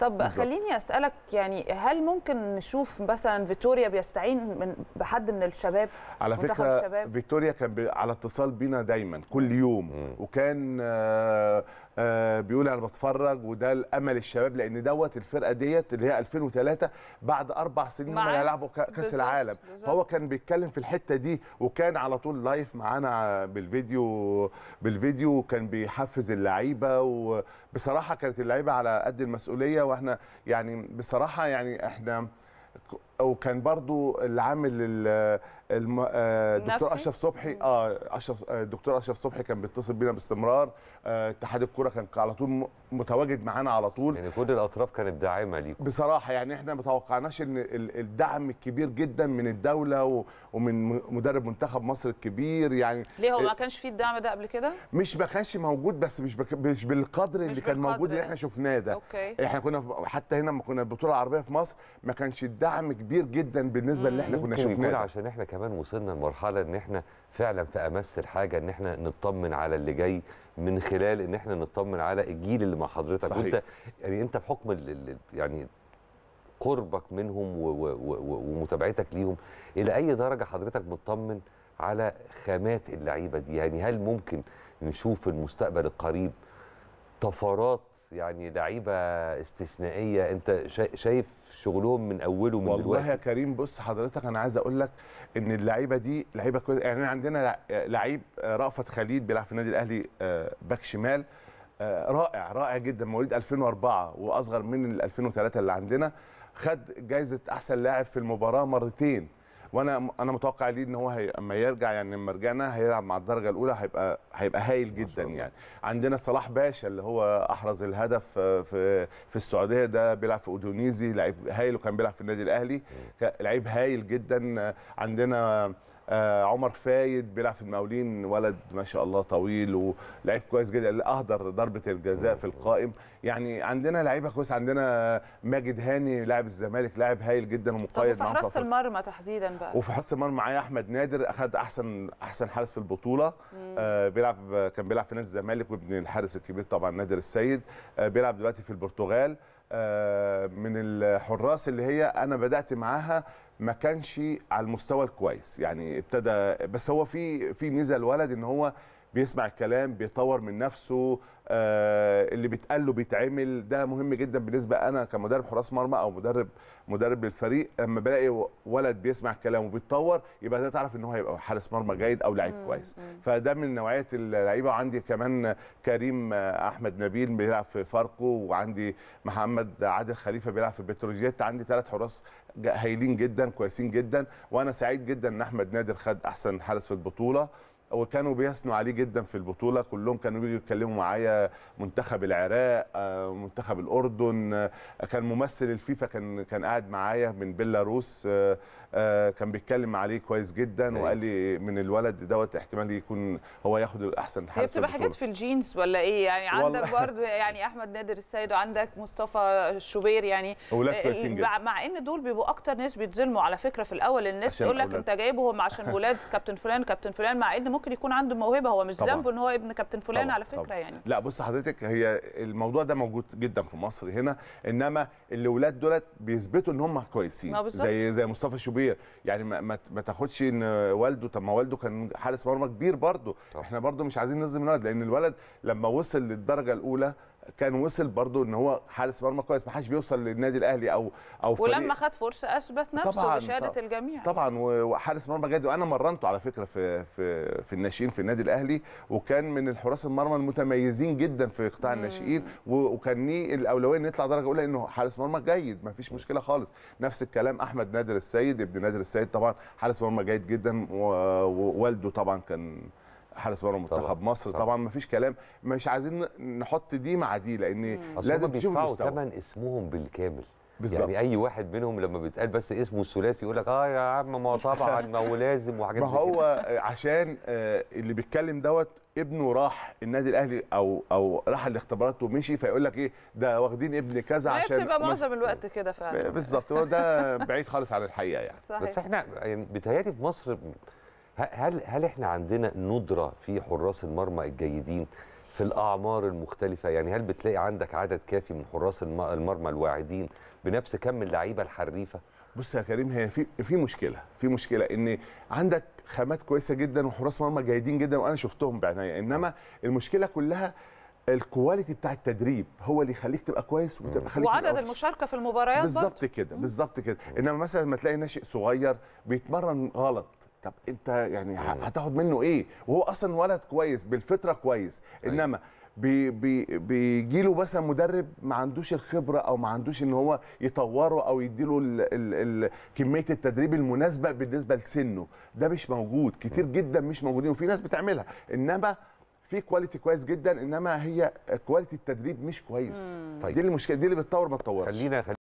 طب بالزبط. خليني اسالك يعني هل ممكن نشوف مثلا فيتوريا بيستعين من بحد من الشباب على فكره الشباب؟ فيتوريا كان على اتصال بينا دايما كل يوم مم. وكان آآ آه، آآ آه، بيقول انا بتفرج وده الامل الشباب لان دوت الفرقه ديت اللي هي 2003 بعد اربع سنين هم هيلعبوا كاس العالم فهو كان بيتكلم في الحته دي وكان على طول لايف معانا بالفيديو بالفيديو وكان بيحفز اللعيبه وبصراحه كانت اللعيبه على قد المسؤوليه مسؤوليه واحنا يعني بصراحه يعني احنا وكان برضو العامل الدكتور آه، اشرف صبحي اه اشرف الدكتور آه، اشرف صبحي كان بيتصل بينا باستمرار آه، اتحاد آه الكوره كان على طول متواجد معانا على طول يعني كل الاطراف كانت داعمه ليكم بصراحه يعني احنا ما توقعناش ان الدعم الكبير جدا من الدوله ومن مدرب منتخب مصر الكبير يعني ليه هو ما كانش فيه الدعم ده قبل كده مش ما كانش موجود بس مش مش بالقدر اللي مش كان موجود اللي احنا شفناه ده أوكي. احنا كنا حتى هنا لما كنا البطوله العربيه في مصر ما كانش الدعم كبير كبير جدا بالنسبه اللي احنا كنا شفناه عشان احنا كمان وصلنا لمرحله ان احنا فعلا في امس الحاجه ان احنا نطمن على اللي جاي من خلال ان احنا نطمن على الجيل اللي مع حضرتك صحيح. وانت يعني انت بحكم يعني قربك منهم ومتابعتك ليهم الى اي درجه حضرتك مطمن على خامات اللعيبه دي يعني هل ممكن نشوف المستقبل القريب طفرات يعني لعيبه استثنائيه انت شايف شغلهم من اوله من والله دلوقتي والله يا كريم بص حضرتك انا عايز اقول لك ان اللعيبه دي لعيبه كويسه يعني عندنا لعيب رأفت خليل بيلعب في النادي الاهلي آه، باك شمال آه، رائع رائع جدا مواليد 2004 واصغر من ال 2003 اللي عندنا خد جايزه احسن لاعب في المباراه مرتين وانا انا متوقع ليه ان هو هي... اما يرجع يعني لما رجعنا هيلعب مع الدرجه الاولى هيبقى هيبقى هايل جدا يعني عندنا صلاح باشا اللي هو احرز الهدف في في السعوديه ده بيلعب في اودونيزي لعيب هايل وكان بيلعب في النادي الاهلي لعيب هايل جدا عندنا آه عمر فايد بيلعب في المقاولين ولد ما شاء الله طويل ولعيب كويس جدا اهدر ضربه الجزاء في القائم يعني عندنا لعيبه كويس عندنا ماجد هاني لاعب الزمالك لاعب هايل جدا ومقيد معاه في حراسه المرمى تحديدا بقى وفي حراسه المرمى معايا احمد نادر اخذ احسن احسن حارس في البطوله آه بيلعب كان بيلعب في نادي الزمالك وابن الحارس الكبير طبعا نادر السيد آه بيلعب دلوقتي في البرتغال آه، من الحراس اللي هي انا بدات معاها ما كانش على المستوى الكويس يعني ابتدى بس هو في في ميزه الولد ان هو بيسمع الكلام بيطور من نفسه آه، اللي بيتقال له بيتعمل ده مهم جدا بالنسبه انا كمدرب حراس مرمى او مدرب مدرب للفريق اما بلاقي ولد بيسمع الكلام وبيتطور يبقى ده تعرف ان هو هيبقى حارس مرمى جيد او لعيب كويس فده من نوعيه اللعيبه وعندي كمان كريم احمد نبيل بيلعب في فاركو وعندي محمد عادل خليفه بيلعب في بتروجيت عندي ثلاث حراس هايلين جدا كويسين جدا وانا سعيد جدا ان احمد نادر خد احسن حارس في البطوله وكانوا بيثنوا عليه جدا في البطوله كلهم كانوا بيجوا يتكلموا معايا منتخب العراق آه، منتخب الاردن آه، كان ممثل الفيفا كان كان قاعد معايا من بيلاروس آه، كان بيتكلم عليه كويس جدا وقال لي من الولد دوت احتمال يكون هو ياخد الاحسن حاجه بتبقى حاجات في الجينز ولا ايه يعني عندك برضه يعني احمد نادر السيد وعندك مصطفى الشوبير يعني اولاد كويسين جدا مع ان دول بيبقوا اكتر ناس بيتظلموا على فكره في الاول الناس تقول لك انت جايبهم عشان ولاد كابتن فلان كابتن فلان مع ان ممكن يكون عنده موهبه هو مش ذنبه ان هو ابن كابتن فلان على فكره طبعًا. يعني لا بص حضرتك هي الموضوع ده موجود جدا في مصر هنا انما الاولاد دولت بيثبتوا ان هم كويسين زي زي مصطفى شوبير يعني ما, ما تاخدش ان والده طب ما والده كان حارس مرمى كبير برضه احنا برضه مش عايزين نظلم الولد لان الولد لما وصل للدرجه الاولى كان وصل برضو ان هو حارس مرمى كويس ما حدش بيوصل للنادي الاهلي او او ولما خد فرصه اثبت نفسه بشهاده الجميع طبعا وحارس مرمى جاد وانا مرنته على فكره في في في الناشئين في النادي الاهلي وكان من الحراس المرمى المتميزين جدا في قطاع الناشئين وكان ليه الاولويه انه يطلع درجه اولى انه حارس مرمى جيد ما فيش مشكله خالص نفس الكلام احمد نادر السيد ابن نادر السيد طبعا حارس مرمى جيد جدا ووالده طبعا كان حارس مرمى منتخب مصر طبعا, ما فيش كلام مش عايزين نحط دي مع دي لان لازم بيدفعوا ثمن اسمهم بالكامل بالزبط. يعني اي واحد منهم لما بيتقال بس اسمه الثلاثي يقول لك اه يا عم ما طبعا ما هو لازم وحاجات ما هو آه، عشان آه، اللي بيتكلم دوت ابنه راح النادي الاهلي او او راح الاختبارات ومشي فيقول لك ايه ده واخدين ابن كذا عشان بتبقى معظم الوقت كده فعلا بالظبط هو ده بعيد خالص عن الحقيقه يعني صحيح. بس احنا يعني، بيتهيألي في مصر هل هل احنا عندنا ندره في حراس المرمى الجيدين في الاعمار المختلفه يعني هل بتلاقي عندك عدد كافي من حراس المرمى الواعدين بنفس كم اللعيبه الحريفه بص يا كريم هي في في مشكله في مشكله ان عندك خامات كويسه جدا وحراس مرمى جيدين جدا وانا شفتهم بعنايه انما المشكله كلها الكواليتي بتاع التدريب هو اللي يخليك تبقى كويس وتبقى خليك وعدد المشاركه في المباريات بالظبط كده بالظبط كده انما مثلا ما تلاقي ناشئ صغير بيتمرن غلط طب انت يعني هتاخد منه ايه وهو اصلا ولد كويس بالفطره كويس أيوة. انما بي بي بيجي له مثلا مدرب ما عندوش الخبره او ما عندوش ان هو يطوره او يديله الـ الـ الـ كميه التدريب المناسبه بالنسبه لسنه ده مش موجود كتير جدا مش موجودين وفي ناس بتعملها انما في كواليتي كويس جدا انما هي كواليتي التدريب مش كويس طيب. دي المشكله دي اللي بتطور ما تطورش خلينا